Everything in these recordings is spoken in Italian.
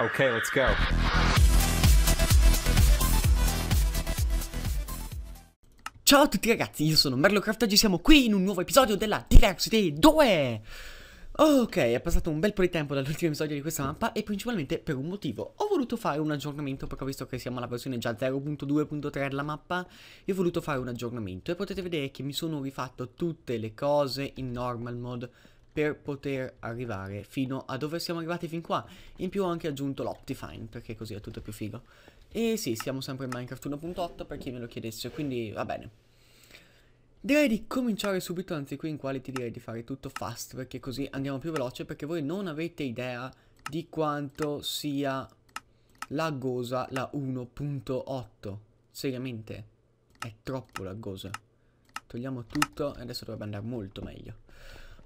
Okay, let's go. Ciao a tutti ragazzi, io sono Merlocraft, oggi siamo qui in un nuovo episodio della Diversity 2! Ok, è passato un bel po' di tempo dall'ultimo episodio di questa mappa e principalmente per un motivo. Ho voluto fare un aggiornamento perché ho visto che siamo alla versione già 0.2.3 della mappa e ho voluto fare un aggiornamento e potete vedere che mi sono rifatto tutte le cose in normal mode per poter arrivare fino a dove siamo arrivati fin qua. In più ho anche aggiunto l'Optifine, perché così è tutto più figo. E sì, siamo sempre in Minecraft 1.8 per chi me lo chiedesse, quindi va bene. Direi di cominciare subito, anzi qui in ti direi di fare tutto fast, perché così andiamo più veloce, perché voi non avete idea di quanto sia laggosa la 1.8. Seriamente, è troppo laggosa. Togliamo tutto e adesso dovrebbe andare molto meglio.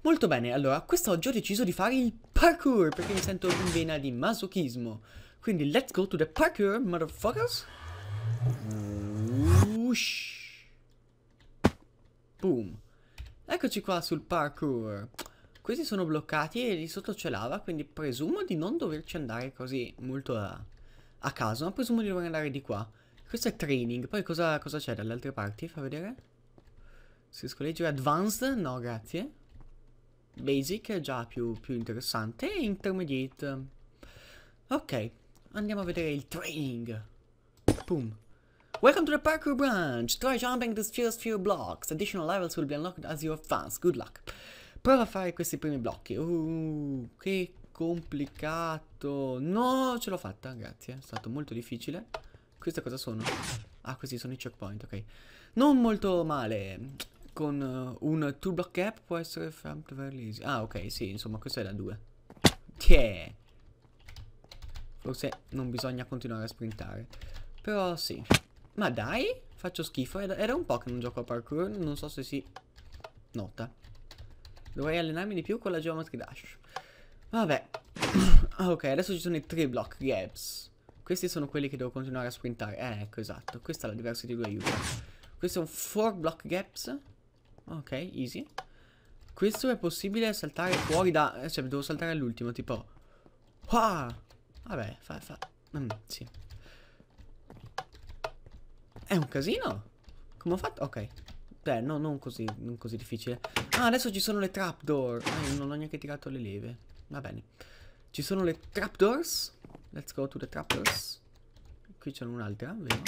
Molto bene, allora, quest'oggi ho deciso di fare il parkour, perché mi sento in vena di masochismo. Quindi, let's go to the parkour, motherfuckers! Whoosh! Boom! Eccoci qua sul parkour. Questi sono bloccati e lì sotto c'è lava, quindi presumo di non doverci andare così molto a, a caso, ma presumo di dover andare di qua. Questo è training, poi cosa c'è dalle altre parti? Fa vedere? Si riesco leggere advanced? No, grazie. Basic è già più, più interessante e Intermediate. Ok, andiamo a vedere il training. Boom. Welcome to the parkour branch. Try jumping these first few blocks. Additional levels will be unlocked as you advance. Good luck. Prova a fare questi primi blocchi. Uh, che complicato. No, ce l'ho fatta, grazie. È stato molto difficile. Queste cosa sono? Ah, questi sono i checkpoint, ok. Non molto male con uh, un tool block cap può essere fatto very easy. Ah, ok, sì, insomma, questa è la 2. Yeah. Forse non bisogna continuare a sprintare. Però sì. Ma dai, faccio schifo. Era, era un po' che non gioco a parkour, non so se si nota. Dovrei allenarmi di più con la Geometry Dash. Vabbè. ok, adesso ci sono i 3 block gaps. Questi sono quelli che devo continuare a sprintare. Eh, ecco, esatto. Questa è la diversity 2 aiuta. Questo è un 4 block gaps. Ok, easy. Questo è possibile saltare fuori da... Eh, cioè, devo saltare all'ultimo, tipo... Wow! Vabbè, fa... fa... Mm, sì. È un casino. Come ho fatto? Ok. Beh, no, non così, non così difficile. Ah, adesso ci sono le trapdoor. Eh, non ho neanche tirato le leve. Va bene. Ci sono le trapdoors. Let's go to the trapdoors. Qui c'è un'altra, vero?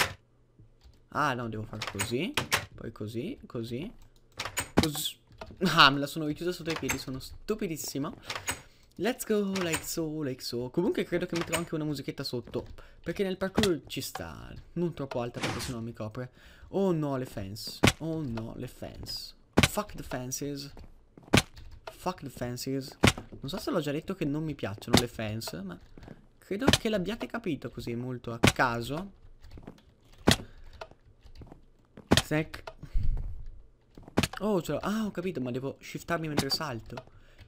Ah, no, devo far così. Poi così, così. Ah, me la sono richiusa sotto i piedi, sono stupidissima. Let's go, like so, like so. Comunque credo che metterò anche una musichetta sotto, perché nel parkour ci sta, non troppo alta perché sennò mi copre. Oh no, le fence. Oh no, le fence. Fuck the fences. Fuck the fences. Non so se l'ho già detto che non mi piacciono le fence, ma credo che l'abbiate capito così molto a caso. Snack Oh, ce Ah, ho capito, ma devo shiftarmi mentre salto.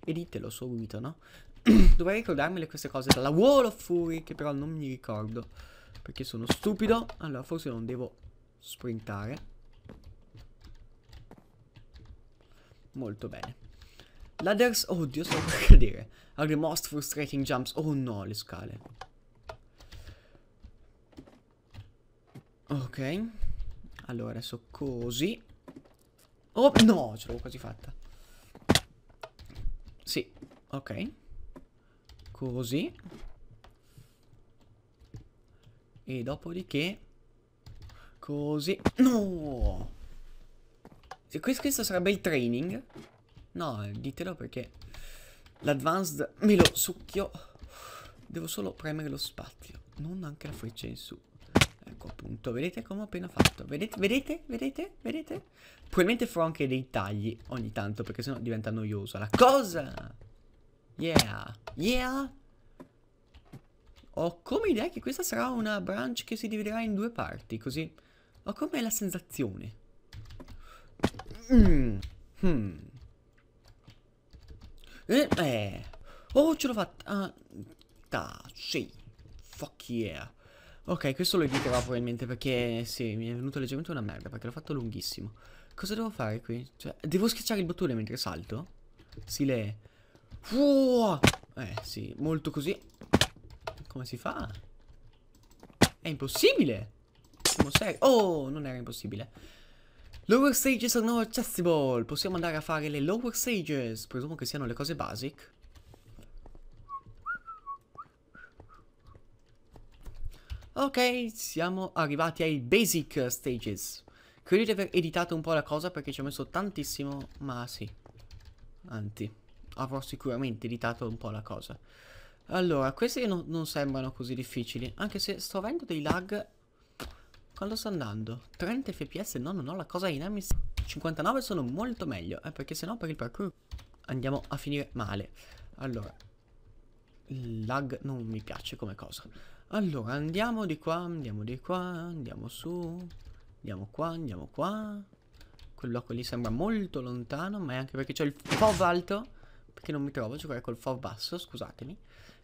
E ditelo subito, no? Dovrei ricordarmele queste cose dalla Wall of Fury, che però non mi ricordo. Perché sono stupido. Allora, forse non devo sprintare. Molto bene. Ladders, oddio, sto per cadere. Are the most frustrating jumps. Oh no, le scale. Ok. Allora, adesso così. Oh, no, ce l'avevo quasi fatta. Sì, ok. Così. E dopodiché... Così. No! Se questo, questo sarebbe il training. No, ditelo perché... L'advanced me lo succhio. Devo solo premere lo spazio. Non anche la freccia in su ecco appunto, vedete come ho appena fatto, vedete, vedete, vedete, vedete? Probabilmente farò anche dei tagli ogni tanto perché sennò diventa noioso la cosa! Yeah, yeah! Ho come idea che questa sarà una branch che si dividerà in due parti, così ho come la sensazione. Mm. Hmm. Eh, eh. Oh, ce l'ho fatta! Ah, ta, sì, fuck yeah! Ok, questo lo editerò probabilmente perché sì, mi è venuto leggermente una merda perché l'ho fatto lunghissimo. Cosa devo fare qui? Cioè, devo schiacciare il bottone mentre salto? Stile... Uoh! Eh, sì, molto così. Come si fa? È impossibile! Siamo seri... Oh, non era impossibile. Lower stages are now accessible. Possiamo andare a fare le lower stages. Presumo che siano le cose basic. Ok, siamo arrivati ai basic stages. Credo di aver editato un po' la cosa perché ci ho messo tantissimo, ma sì. Anzi, avrò sicuramente editato un po' la cosa. Allora, questi non, non sembrano così difficili, anche se sto avendo dei lag... Quando sto andando? 30 fps? No, no, no, la cosa in dynamics 59 sono molto meglio, eh, perché sennò per il parkour andiamo a finire male. Allora, il lag non mi piace come cosa. Allora, andiamo di qua, andiamo di qua, andiamo su, andiamo qua, andiamo qua. Quello lì sembra molto lontano, ma è anche perché c'è il fob alto, perché non mi trovo a giocare col fob basso, scusatemi.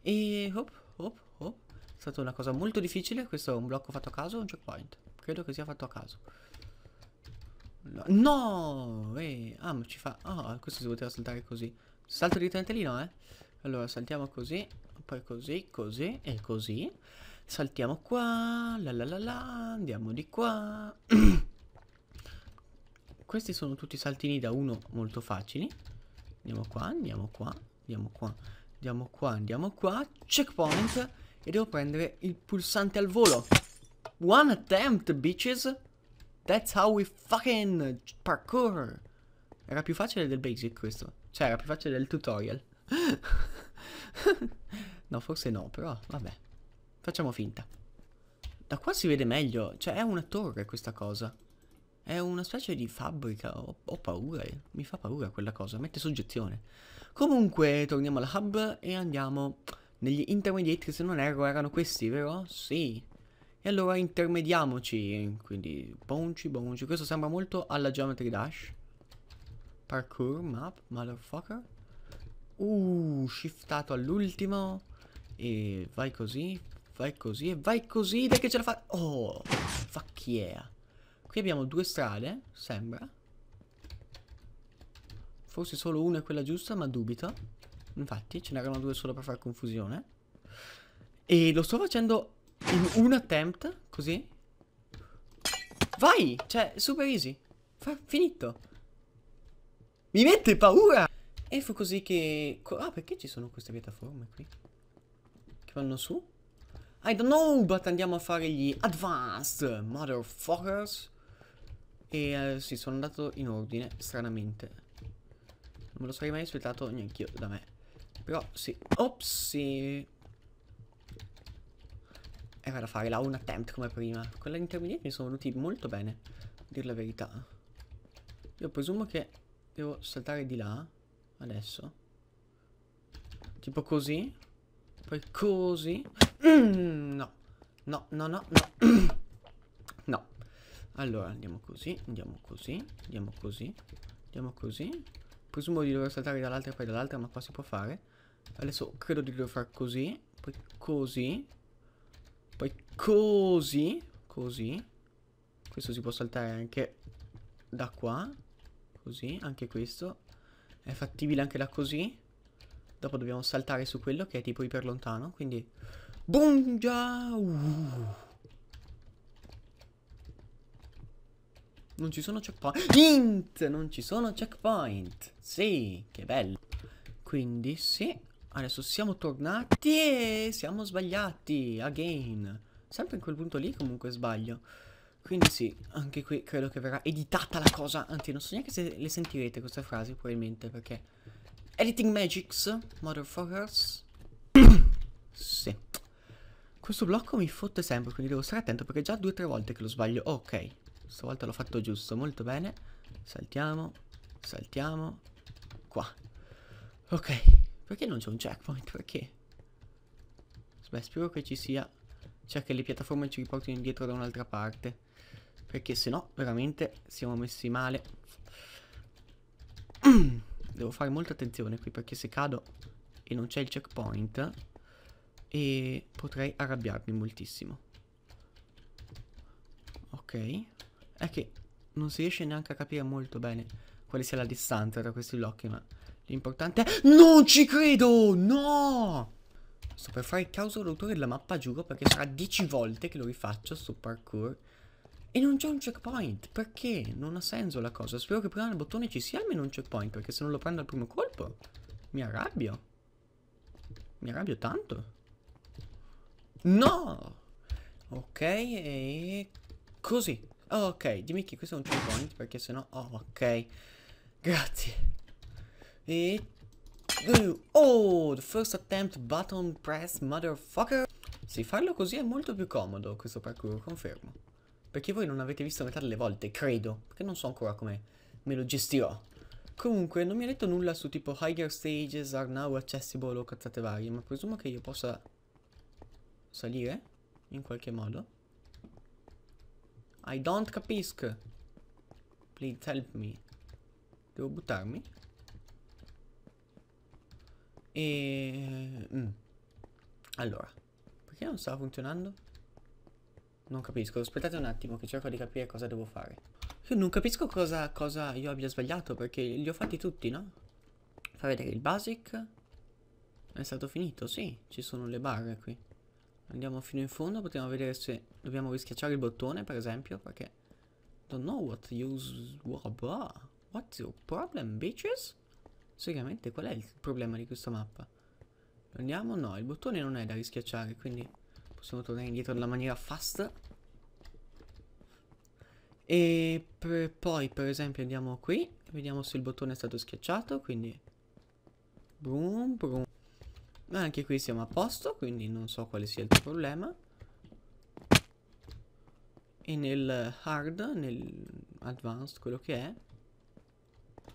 E hop, hop, hop. È stata una cosa molto difficile, questo è un blocco fatto a caso o un checkpoint? Credo che sia fatto a caso. No! Eh, ah, ma ci fa... Ah, oh, questo si poteva saltare così. Salto direttamente lì, no, eh? Allora, saltiamo così poi così, così e così. Saltiamo qua, la la la la, andiamo di qua. Questi sono tutti saltini da uno molto facili. Andiamo qua, andiamo qua, andiamo qua, andiamo qua, andiamo qua. Checkpoint. E devo prendere il pulsante al volo. One attempt, bitches. That's how we fucking parkour. Era più facile del basic questo. Cioè, era più facile del tutorial. No, forse no, però vabbè. Facciamo finta. Da qua si vede meglio, cioè è una torre questa cosa. È una specie di fabbrica, ho, ho paura, eh. mi fa paura quella cosa, mette soggezione. Comunque, torniamo alla hub e andiamo negli intermediati, se non erro erano questi, vero? Sì. E allora intermediamoci, quindi bonci bonci, questo sembra molto alla Geometry Dash. Parkour map, motherfucker. Uh, shiftato all'ultimo. E vai così, vai così e vai così dai che ce la fa... Oh, fuck yeah. Qui abbiamo due strade, sembra. Forse solo una è quella giusta, ma dubito. Infatti, ce n'erano due solo per far confusione. E lo sto facendo in un attempt, così. Vai! Cioè, super easy. Fa finito. Mi mette paura! E fu così che... Ah, perché ci sono queste piattaforme qui? vanno su? I don't know, but andiamo a fare gli advanced motherfuckers. E eh, sì, sono andato in ordine, stranamente. Non me lo sarei mai aspettato neanche io da me. Però sì. Opsi. Era da fare la un attempt come prima. Quella la intermediate mi sono venuti molto bene, a dire la verità. Io presumo che devo saltare di là, adesso. Tipo così poi così. no, no, no, no, no. no. Allora, andiamo così, andiamo così, andiamo così, andiamo così. Presumo di dover saltare dall'altra e poi dall'altra, ma qua si può fare. Adesso credo di dover fare così, poi così, poi così, così. Questo si può saltare anche da qua, così, anche questo. È fattibile anche da così. Dopo dobbiamo saltare su quello che è tipo iper lontano, quindi... Boom! Già! Uh. Non ci sono checkpoint. Int! Non ci sono checkpoint. Sì, che bello. Quindi sì, adesso siamo tornati e siamo sbagliati. Again. Sempre in quel punto lì comunque sbaglio. Quindi sì, anche qui credo che verrà editata la cosa. Anzi, non so neanche se le sentirete queste frasi probabilmente perché... Editing Magics, motherfuckers. sì. Questo blocco mi fotte sempre, quindi devo stare attento perché già due o tre volte che lo sbaglio. Ok, stavolta l'ho fatto giusto, molto bene. Saltiamo, saltiamo, qua. Ok, perché non c'è un checkpoint? Perché? Beh, spero che ci sia... Cioè che le piattaforme ci riportino indietro da un'altra parte. Perché se no, veramente, siamo messi male. Devo fare molta attenzione qui perché se cado e non c'è il checkpoint e potrei arrabbiarmi moltissimo. Ok. È che non si riesce neanche a capire molto bene quale sia la distanza tra questi blocchi, ma l'importante è... Non ci credo! No! Sto per fare il caso d'autore della mappa, giuro, perché sarà 10 volte che lo rifaccio su parkour. E non c'è un checkpoint, perché? Non ha senso la cosa, spero che prima del bottone ci sia almeno un checkpoint, perché se non lo prendo al primo colpo, mi arrabbio. Mi arrabbio tanto. No! Ok, e così. ok, dimmi che questo è un checkpoint, perché sennò... Oh, ok. Grazie. E... Oh, the first attempt button press, motherfucker. Sì, farlo così è molto più comodo, questo parkour, confermo. Perché voi non avete visto metà delle volte, credo. Perché non so ancora come me lo gestirò. Comunque, non mi ha detto nulla su tipo higher stages are now accessible o cazzate varie, ma presumo che io possa salire in qualche modo. I don't capisco. Please help me. Devo buttarmi. E... Mm. Allora, perché non sta funzionando? Non capisco, aspettate un attimo che cerco di capire cosa devo fare. Io non capisco cosa, cosa io abbia sbagliato perché li ho fatti tutti, no? Fa vedere il basic. È stato finito, sì, ci sono le barre qui. Andiamo fino in fondo, potremmo vedere se dobbiamo rischiacciare il bottone, per esempio, perché... Don't know what use... What's your problem, bitches? Seriamente, qual è il problema di questa mappa? Andiamo? No, il bottone non è da rischiacciare, quindi possiamo tornare indietro nella maniera fast. E poi per esempio andiamo qui, vediamo se il bottone è stato schiacciato, quindi... Brum, brum. Anche qui siamo a posto, quindi non so quale sia il problema. E nel hard, nel advanced, quello che è,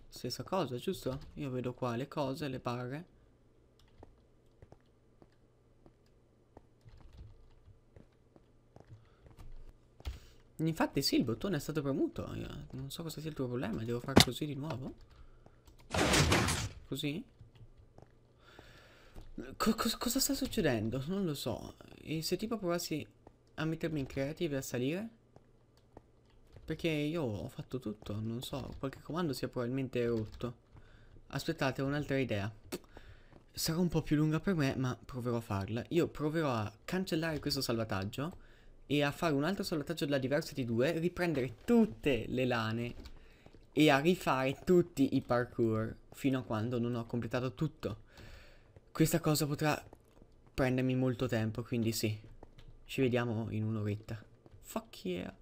stessa cosa, giusto? Io vedo qua le cose, le barre. Infatti sì, il bottone è stato premuto. Io eh, non so cosa sia il tuo problema. Devo far così di nuovo? Così? Co co cosa sta succedendo? Non lo so. E se tipo provassi a mettermi in creative e a salire? Perché io ho fatto tutto, non so. Qualche comando sia probabilmente rotto. Aspettate, ho un'altra idea. Sarà un po' più lunga per me, ma proverò a farla. Io proverò a cancellare questo salvataggio e a fare un altro salvataggio della diversity 2, riprendere tutte le lane e a rifare tutti i parkour fino a quando non ho completato tutto. Questa cosa potrà prendermi molto tempo, quindi sì. Ci vediamo in un'oretta. Fuck yeah.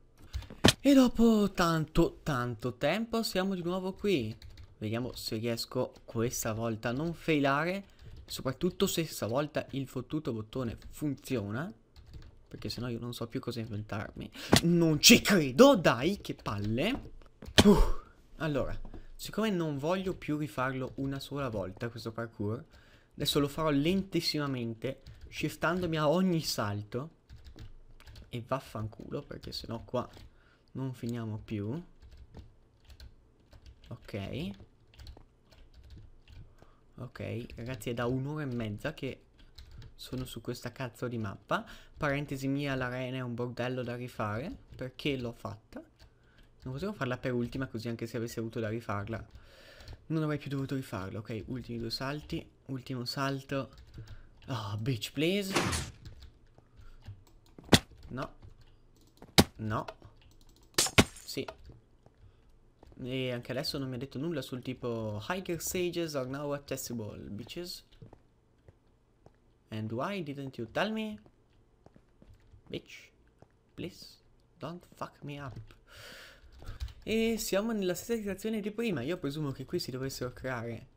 E dopo tanto, tanto tempo siamo di nuovo qui. Vediamo se riesco questa volta a non failare. Soprattutto se stavolta il fottuto bottone funziona. Perché sennò io non so più cosa inventarmi. Non ci credo, dai, che palle. Uh, allora, siccome non voglio più rifarlo una sola volta questo parkour, adesso lo farò lentissimamente, shiftandomi a ogni salto. E vaffanculo, perché sennò qua non finiamo più. Ok. Ok, ragazzi è da un'ora e mezza che sono su questa cazzo di mappa. Parentesi mia, l'arena è un bordello da rifare, perché l'ho fatta. Non potevo farla per ultima, così anche se avessi avuto da rifarla. Non avrei più dovuto rifarlo, ok? Ultimi due salti, ultimo salto. Oh, bitch, please. No. No. Sì. E anche adesso non mi ha detto nulla sul tipo Hiker Sages are now accessible, bitches. And why didn't you tell me? Bitch, please, don't fuck me up. E siamo nella stessa situazione di prima. Io presumo che qui si dovessero creare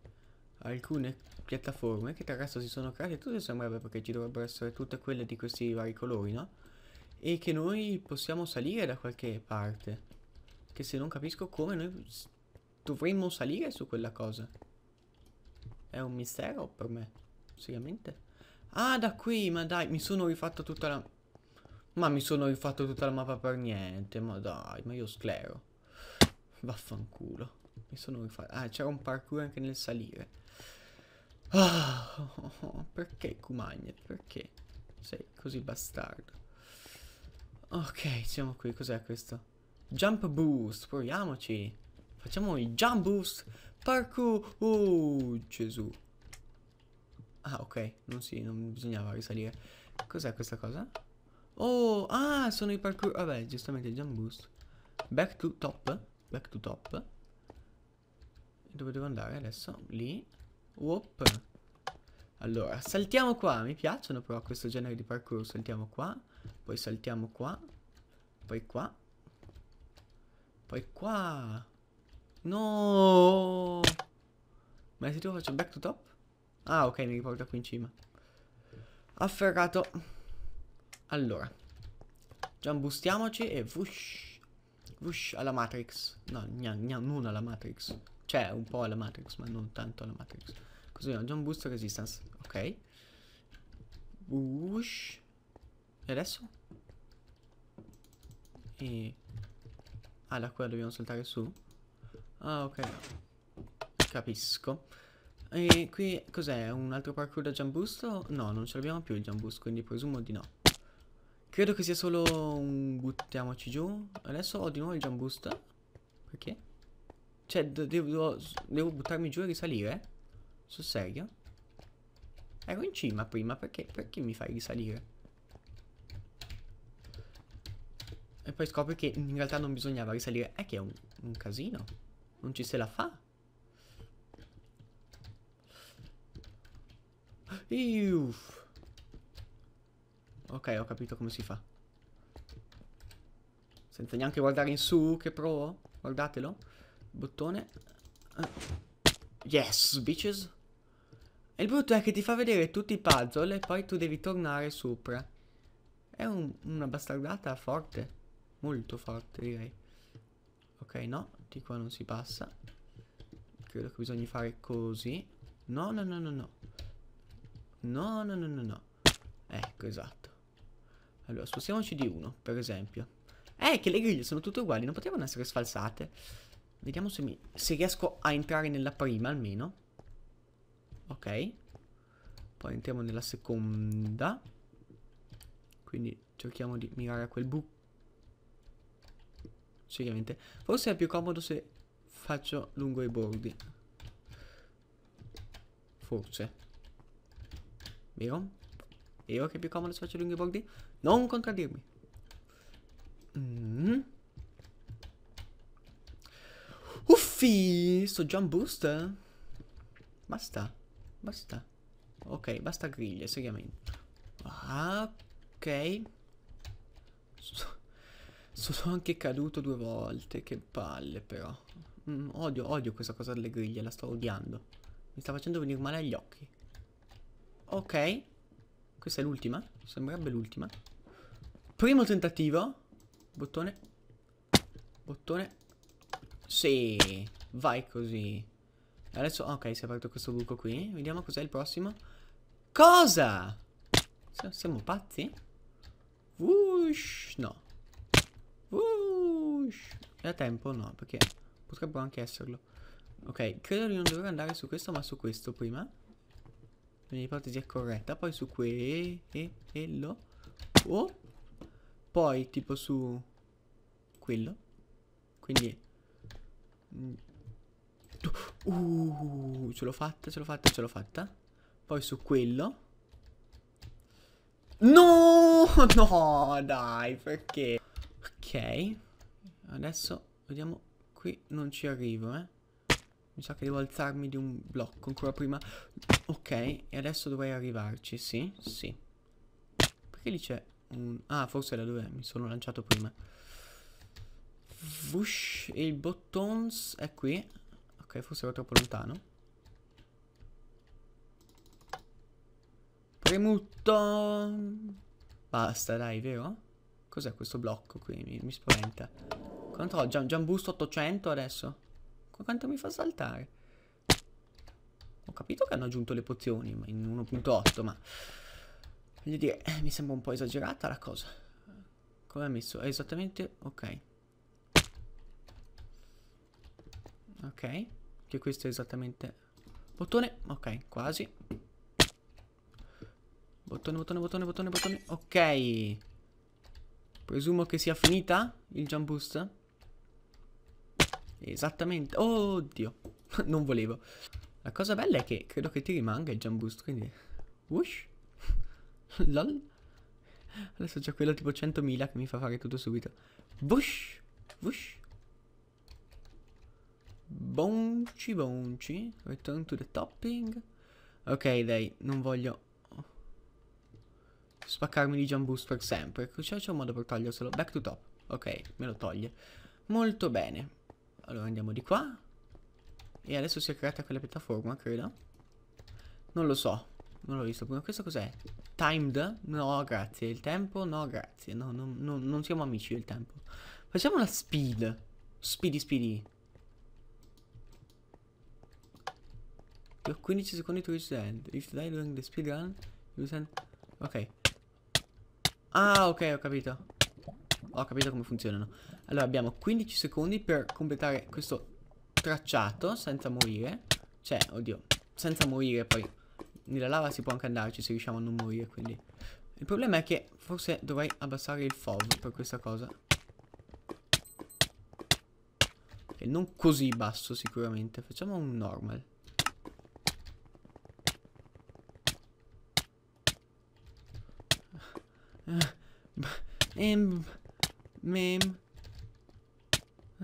alcune piattaforme che tra l'altro si sono create tutte sembrerebbe perché ci dovrebbero essere tutte quelle di questi vari colori, no? E che noi possiamo salire da qualche parte. Che se non capisco come noi dovremmo salire su quella cosa. È un mistero per me, seriamente. Ah, da qui, ma dai, mi sono rifatto tutta la... Ma mi sono rifatto tutta la mappa per niente, ma dai, ma io sclero. Vaffanculo. Mi sono rifatto... Ah, c'era un parkour anche nel salire. Ah, perché Cumagnet? Perché? Sei così bastardo. Ok, siamo qui. Cos'è questo? Jump boost, proviamoci. Facciamo il jump boost. Parkour. Oh, Gesù. Ah, ok. Non si, sì, non bisognava risalire. Cos'è questa cosa? Oh, ah, sono i parkour... Vabbè, giustamente il jump boost. Back to top. Back to top. Dove devo andare adesso? Lì. Whoop. Allora, saltiamo qua. Mi piacciono però questo genere di parkour. Saltiamo qua. Poi saltiamo qua. Poi qua. Poi qua. No! Ma se io faccio back to top? Ah, ok, mi riporta qui in cima. Afferrato. Allora. Giambustiamoci e vush. Vush alla Matrix. No, gna, gna, non alla Matrix. Cioè, un po' alla Matrix, ma non tanto alla Matrix. Così no, John Boost Resistance. Ok. Vush. E adesso? E... Ah, da qua dobbiamo saltare su? Ah, ok. Capisco. E qui cos'è? Un altro parkour da giambusto? No, non ce l'abbiamo più il giambus, quindi presumo di no. Credo che sia solo un buttiamoci giù. Adesso ho di nuovo il jamboost. Perché? Cioè, devo, devo buttarmi giù e risalire? Sul serio? Ero in cima prima, perché, perché mi fai risalire? E poi scopri che in realtà non bisognava risalire. È che è un, un casino. Non ci se la fa. Uff. Ok, ho capito come si fa. Senza neanche guardare in su, che provo. Guardatelo. Bottone. Eh. Yes, bitches. E il brutto è che ti fa vedere tutti i puzzle e poi tu devi tornare sopra. È un, una bastardata forte. Molto forte, direi. Ok, no. Di qua non si passa. Credo che bisogna fare così. No, no, no, no, no. No, no, no, no, no. Ecco, esatto. Allora, spostiamoci di uno, per esempio. Eh, che le griglie sono tutte uguali, non potevano essere sfalsate. Vediamo se, mi... se riesco a entrare nella prima, almeno. Ok. Poi entriamo nella seconda. Quindi cerchiamo di mirare a quel buco. Seriamente. Forse è più comodo se faccio lungo i bordi. Forse. Vero? E io che più comodo se faccio lunghi bordi? Non contraddirmi. Mm. Uffi! Sto jump boost? Basta. Basta. Ok, basta griglie, seriamente. Ah, ok. So sono anche caduto due volte, che palle però. Mm, odio, odio questa cosa delle griglie, la sto odiando. Mi sta facendo venire male agli occhi. Ok. Questa è l'ultima. Sembrerebbe l'ultima. Primo tentativo. Bottone. Bottone. Sì. Vai così. Adesso... Ok, si è aperto questo buco qui. Vediamo cos'è il prossimo. Cosa? Siamo pazzi? Whoosh. No. Whoosh. È a tempo? No, perché potrebbero anche esserlo. Ok, credo di non dover andare su questo, ma su questo prima ipotesi è corretta. Poi su qui e, quello. Oh. Poi tipo su quello. Quindi... Mm, uh, ce l'ho fatta, ce l'ho fatta, ce l'ho fatta. Poi su quello. No, no, dai, perché? Ok, adesso vediamo, qui non ci arrivo, eh. Mi sa che devo alzarmi di un blocco ancora prima. Ok, e adesso dovrei arrivarci, sì? Sì. Perché lì c'è un... Ah, forse è da dove mi sono lanciato prima. Vush, il bottons è qui. Ok, forse ero troppo lontano. Premuto. Basta, dai, vero? Cos'è questo blocco qui? Mi, mi spaventa. Controllo, già, già un boost 800 adesso. Ma quanto mi fa saltare? Ho capito che hanno aggiunto le pozioni in 1.8, ma... Voglio dire, eh, mi sembra un po' esagerata la cosa. Come ha messo? È esattamente... Ok. Ok. Che questo è esattamente... Bottone. Ok, quasi. Bottone, bottone, bottone, bottone, bottone. Ok. Presumo che sia finita il jump boost. Esattamente. Oddio. non volevo. La cosa bella è che credo che ti rimanga il jump boost, quindi... Whoosh. Lol. Adesso c'è quello tipo 100.000 che mi fa fare tutto subito. Whoosh. Wush. Bonci, bonci. Return to the topping. Ok, dai, non voglio spaccarmi di jump boost per sempre. Cioè, c'è un modo per toglierselo. Back to top. Ok, me lo toglie. Molto bene. Allora andiamo di qua. E adesso si è creata quella piattaforma, credo. Non lo so. Non l'ho visto prima. Questo cos'è? Timed? No, grazie. Il tempo? No, grazie. No, no, no, non siamo amici del tempo. Facciamo la speed. Speedy, speedy. Per 15 secondi to reach the end. If you die during the speed run, you send... Ok. Ah, ok, ho capito. Ho capito come funzionano. Allora abbiamo 15 secondi per completare questo tracciato senza morire. Cioè, oddio, senza morire poi. Nella lava si può anche andarci se riusciamo a non morire, quindi... Il problema è che forse dovrei abbassare il fog per questa cosa. E non così basso sicuramente. Facciamo un normal. Ah, ah, mem. Mem.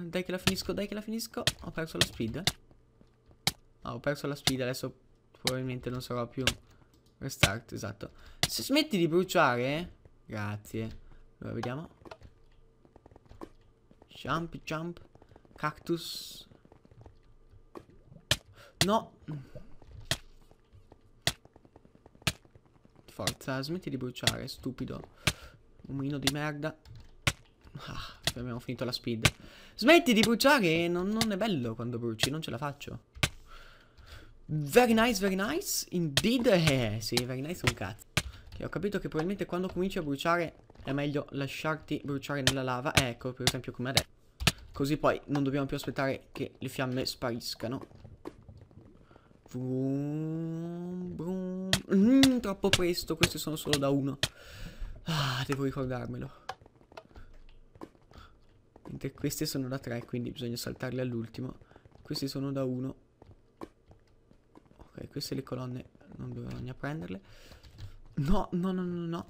Dai che la finisco, dai che la finisco. Ho perso la speed. Ah, ho perso la speed, adesso probabilmente non sarò più restart, esatto. Se smetti di bruciare... Grazie. Allora, vediamo. Jump, jump. Cactus. No. Forza, smetti di bruciare, stupido. Umino di merda. Ah abbiamo finito la speed. Smetti di bruciare, non, non è bello quando bruci, non ce la faccio. Very nice, very nice. Indeed, eh, sì, very nice un cazzo. Okay, ho capito che probabilmente quando cominci a bruciare è meglio lasciarti bruciare nella lava. Eh, ecco, per esempio come adesso. Così poi non dobbiamo più aspettare che le fiamme spariscano. Vroom, vroom. Mm, troppo presto, queste sono solo da uno. Ah, devo ricordarmelo. Mentre questi sono da 3, quindi bisogna saltarle all'ultimo. Queste sono da 1. Ok, queste le colonne non bisogna prenderle. No, no, no, no, no.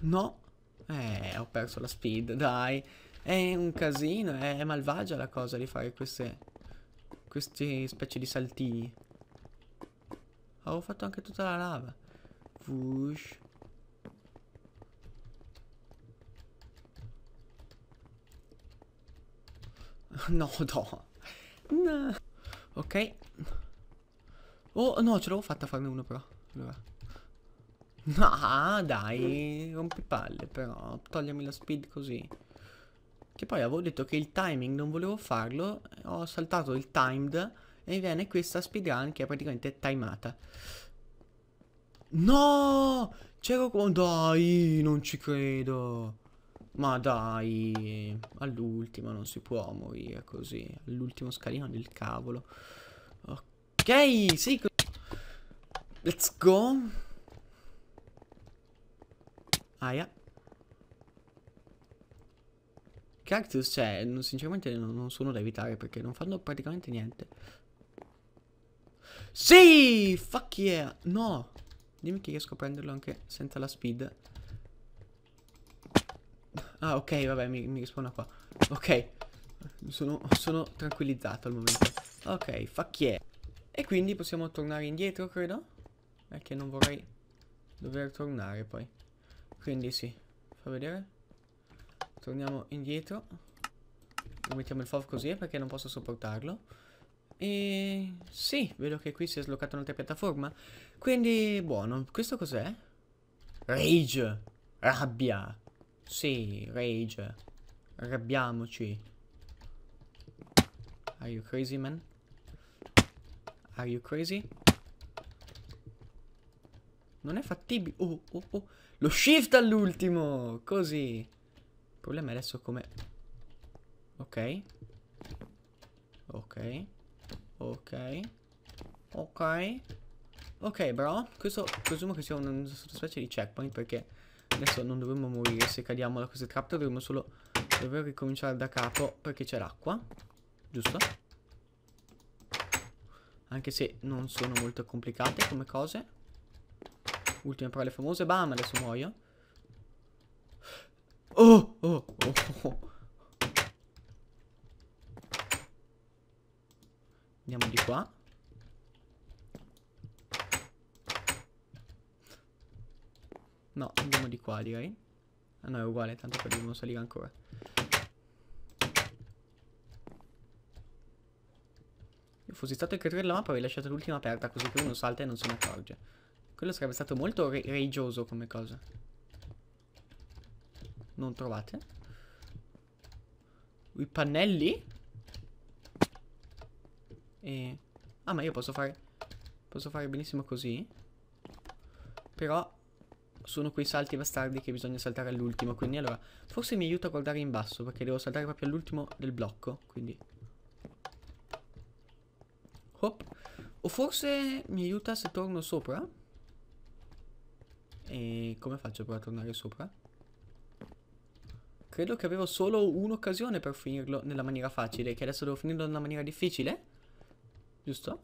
No. Eh, ho perso la speed, dai. È un casino, è, malvagia la cosa di fare queste... Queste specie di saltini. Ho fatto anche tutta la lava. Vush. No, no. no. Ok. Oh, no, ce l'avevo fatta a farne uno però. Allora. No, dai, rompi palle però, Togliami la speed così. Che poi avevo detto che il timing non volevo farlo, ho saltato il timed e viene questa speedrun che è praticamente timata. No! C'ero con... Dai, non ci credo. Ma dai, all'ultimo non si può morire così. All'ultimo scalino del cavolo. Ok, sì. Let's go. Aia. Cactus, cioè, sinceramente non sono da evitare perché non fanno praticamente niente. Sì, fuck yeah. No. Dimmi che riesco a prenderlo anche senza la speed. Ah, ok, vabbè, mi, mi rispawna qua. Ok. Sono, sono, tranquillizzato al momento. Ok, facchie. E quindi possiamo tornare indietro, credo. È che non vorrei dover tornare poi. Quindi sì. Fa vedere. Torniamo indietro. Lo mettiamo il FOV così perché non posso sopportarlo. E sì, vedo che qui si è sbloccata un'altra piattaforma. Quindi, buono. Questo cos'è? Rage. Rabbia. Sì, rage. Arrabbiamoci. Are you crazy, man? Are you crazy? Non è fattibile. Oh, oh, oh. Lo shift all'ultimo. Così. Il problema è adesso come... Ok. Ok. Ok. Ok. Ok, bro. Questo presumo che sia una, una specie di checkpoint perché... Adesso non dovremmo morire se cadiamo da queste trappe. dovremmo solo dover ricominciare da capo perché c'è l'acqua, giusto? Anche se non sono molto complicate come cose. Ultime parole famose, bam, adesso muoio. Oh, oh, oh, oh. Andiamo di qua. No, andiamo di qua direi. Ah no, è uguale, tanto poi dobbiamo salire ancora. Io fossi stato il creatore della mappa avrei lasciato l'ultima aperta così che uno salta e non se ne accorge. Quello sarebbe stato molto re come cosa. Non trovate? I pannelli? E... Ah ma io posso fare... Posso fare benissimo così? Però sono quei salti bastardi che bisogna saltare all'ultimo. Quindi allora, forse mi aiuta a guardare in basso perché devo saltare proprio all'ultimo del blocco. Quindi... Hop. O forse mi aiuta se torno sopra. E come faccio però a tornare sopra? Credo che avevo solo un'occasione per finirlo nella maniera facile, che adesso devo finirlo nella maniera difficile. Giusto?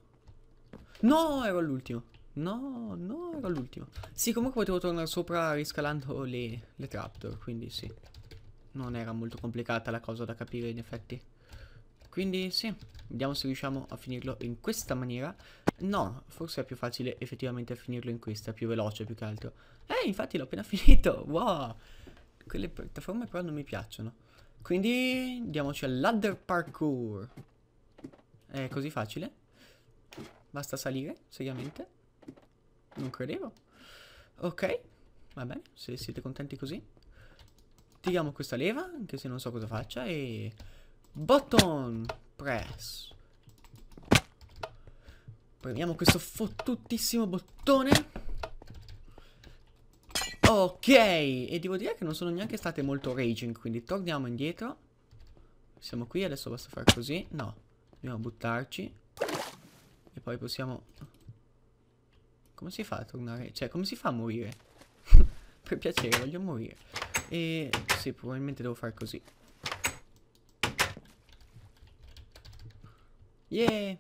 No, ero all'ultimo. No, no, era l'ultimo. Sì, comunque potevo tornare sopra riscalando le, le trapdoor, quindi sì. Non era molto complicata la cosa da capire in effetti. Quindi sì, vediamo se riusciamo a finirlo in questa maniera. No, forse è più facile effettivamente finirlo in questa, più veloce più che altro. Eh, infatti l'ho appena finito, wow! Quelle piattaforme però non mi piacciono. Quindi diamoci al ladder parkour. È così facile? Basta salire, seriamente? Non credevo. Ok, va bene, se siete contenti così. Tiriamo questa leva, anche se non so cosa faccia, e... Button press. Prendiamo questo fottutissimo bottone. Ok, e devo dire che non sono neanche state molto raging, quindi torniamo indietro. Siamo qui, adesso basta fare così. No, dobbiamo buttarci. E poi possiamo come si fa a tornare? Cioè, come si fa a morire? per piacere, voglio morire. E sì, probabilmente devo fare così. Yeah!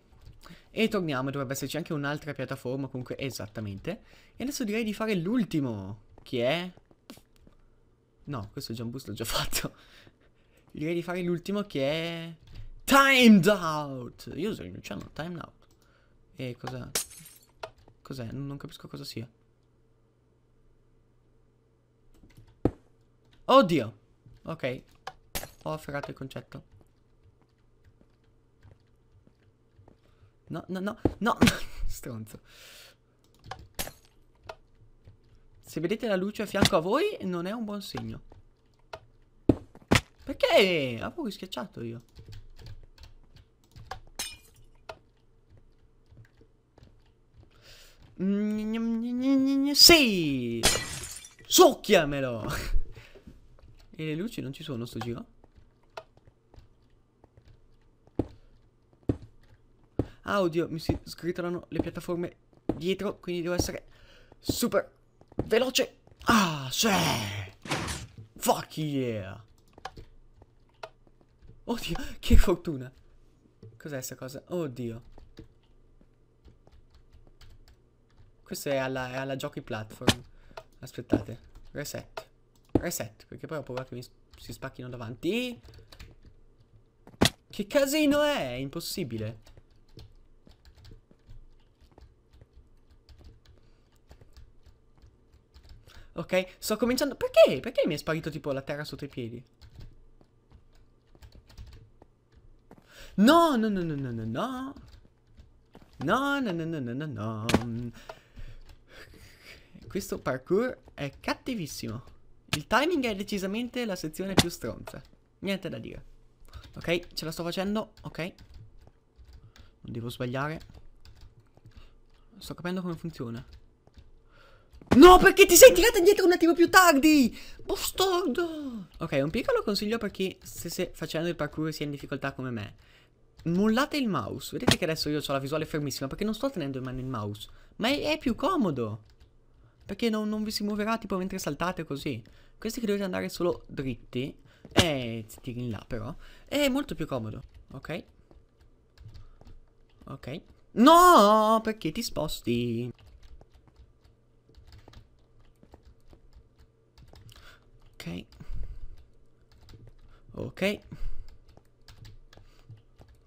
E torniamo, dovrebbe esserci anche un'altra piattaforma, comunque, esattamente. E adesso direi di fare l'ultimo, che è... No, questo jump boost l'ho già fatto. Direi di fare l'ultimo che è... Timed out! User in channel, timed out. E cosa... Cos'è? Non capisco cosa sia. Oddio! Ok. Ho afferrato il concetto. No, no, no, no! Stronzo. Se vedete la luce a fianco a voi, non è un buon segno. Perché? Avevo rischiacciato io. Sì! Succhiamelo! E le luci non ci sono sto giro? Ah, oddio, mi si sgritolano le piattaforme dietro, quindi devo essere super veloce. Ah, sì! Fuck yeah! Oddio, che fortuna! Cos'è sta cosa? Oddio. Questo è alla, è alla giochi platform. Aspettate. Reset. Reset, perché poi ho paura che mi si spacchino davanti. Che casino è? È impossibile. Ok, sto cominciando... Perché? Perché mi è sparito tipo la terra sotto i piedi? No, no, no, no, no, no, no. No, no, no, no, no, no, no. Questo parkour è cattivissimo. Il timing è decisamente la sezione più stronza. Niente da dire. Ok, ce la sto facendo. Ok. Non devo sbagliare. Sto capendo come funziona. No, perché ti sei tirata indietro un attimo più tardi! Bastardo! Ok, un piccolo consiglio per chi stesse facendo il parkour sia in difficoltà come me. Mollate il mouse. Vedete che adesso io ho la visuale fermissima perché non sto tenendo in mano il mouse. Ma è, è più comodo. Perché non, non vi si muoverà tipo mentre saltate così. Questi che dovete andare solo dritti. E tiri in là però. È molto più comodo. Ok. Ok. No, perché ti sposti? Ok. Ok.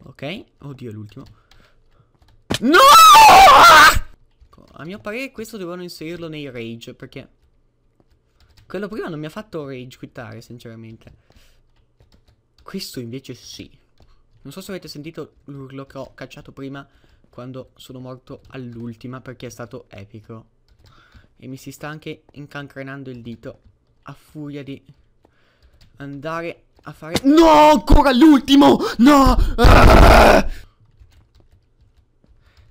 Ok. Oddio, l'ultimo. No! A mio parere questo dovevano inserirlo nei rage, perché... Quello prima non mi ha fatto rage quittare, sinceramente. Questo invece sì. Non so se avete sentito l'urlo che ho cacciato prima quando sono morto all'ultima perché è stato epico. E mi si sta anche incancrenando il dito a furia di andare a fare... No, ancora l'ultimo! No! Ah!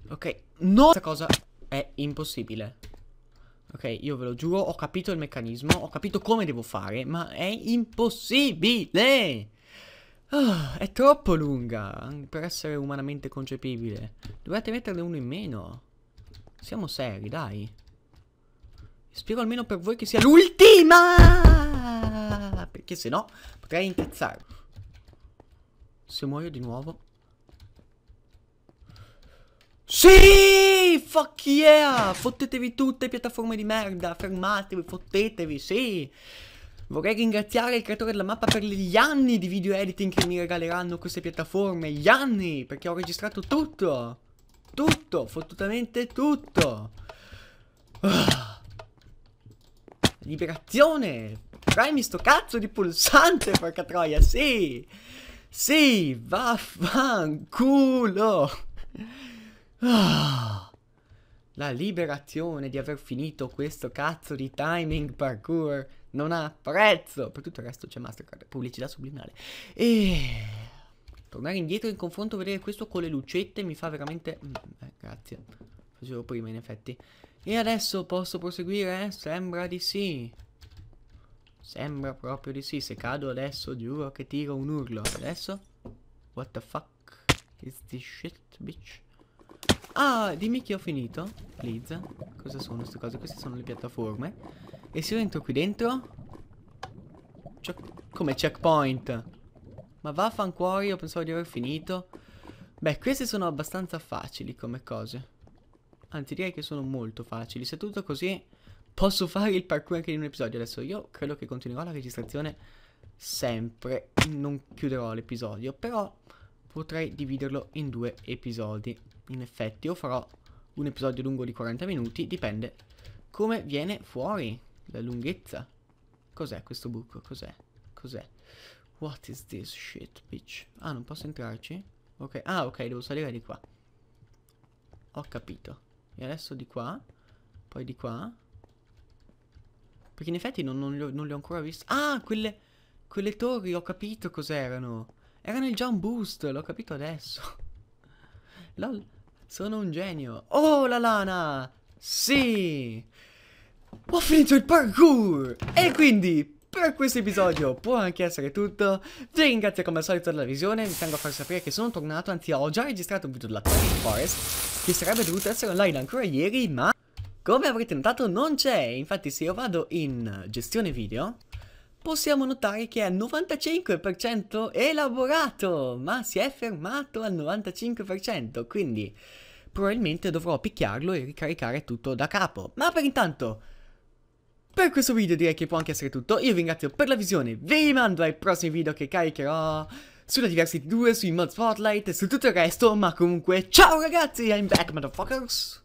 Ok, no! Questa cosa è impossibile. Ok, io ve lo giuro, ho capito il meccanismo, ho capito come devo fare, ma è impossibile! Oh, è troppo lunga per essere umanamente concepibile. Dovete metterne uno in meno. Siamo seri, dai. Spero almeno per voi che sia l'ultima! Perché se no potrei incazzarmi. Se muoio di nuovo... Sì, fuck yeah, fottetevi tutte piattaforme di merda, fermatevi, fottetevi, sì. Vorrei ringraziare il creatore della mappa per gli anni di video editing che mi regaleranno queste piattaforme, gli anni, perché ho registrato tutto, tutto, fottutamente tutto. Ah. Liberazione, premi sto cazzo di pulsante, porca troia, sì, sì, vaffanculo. Ah. la liberazione di aver finito questo cazzo di timing parkour non ha prezzo. Per tutto il resto c'è Mastercard, pubblicità subliminale. E tornare indietro in confronto, vedere questo con le lucette mi fa veramente... Mm, eh, grazie, facevo prima in effetti. E adesso posso proseguire? Sembra di sì. Sembra proprio di sì. Se cado adesso giuro che tiro un urlo. Adesso? What the fuck is this shit, bitch? Ah, dimmi che ho finito, please. Cosa sono queste cose? Queste sono le piattaforme. E se io entro qui dentro? C'è... Come checkpoint? Ma vaffanculo, io pensavo di aver finito. Beh, queste sono abbastanza facili come cose. Anzi, direi che sono molto facili. Se tutto così, posso fare il parkour anche in un episodio. Adesso io credo che continuerò la registrazione sempre. Non chiuderò l'episodio, però potrei dividerlo in due episodi in effetti o farò un episodio lungo di 40 minuti, dipende come viene fuori la lunghezza. Cos'è questo buco? Cos'è? Cos'è? What is this shit, bitch? Ah, non posso entrarci? Ok, ah ok, devo salire di qua. Ho capito. E adesso di qua, poi di qua. Perché in effetti non, non, li, ho, non li, ho, ancora visti. Ah, quelle, quelle torri, ho capito cos'erano. Erano il jump boost, l'ho capito adesso. Lol. Sono un genio. Oh, la lana! Sì! Ho finito il parkour! E quindi, per questo episodio può anche essere tutto. Vi ringrazio come al solito della visione, vi tengo a far sapere che sono tornato, anzi ho già registrato un video della Twilight Forest, che sarebbe dovuto essere online ancora ieri, ma... Come avrete notato non c'è, infatti se io vado in gestione video possiamo notare che al 95% elaborato, ma si è fermato al 95%, quindi probabilmente dovrò picchiarlo e ricaricare tutto da capo. Ma per intanto, per questo video direi che può anche essere tutto, io vi ringrazio per la visione, vi rimando ai prossimi video che caricherò sulla Diversity 2, sui mod Spotlight, su tutto il resto, ma comunque ciao ragazzi, I'm back motherfuckers!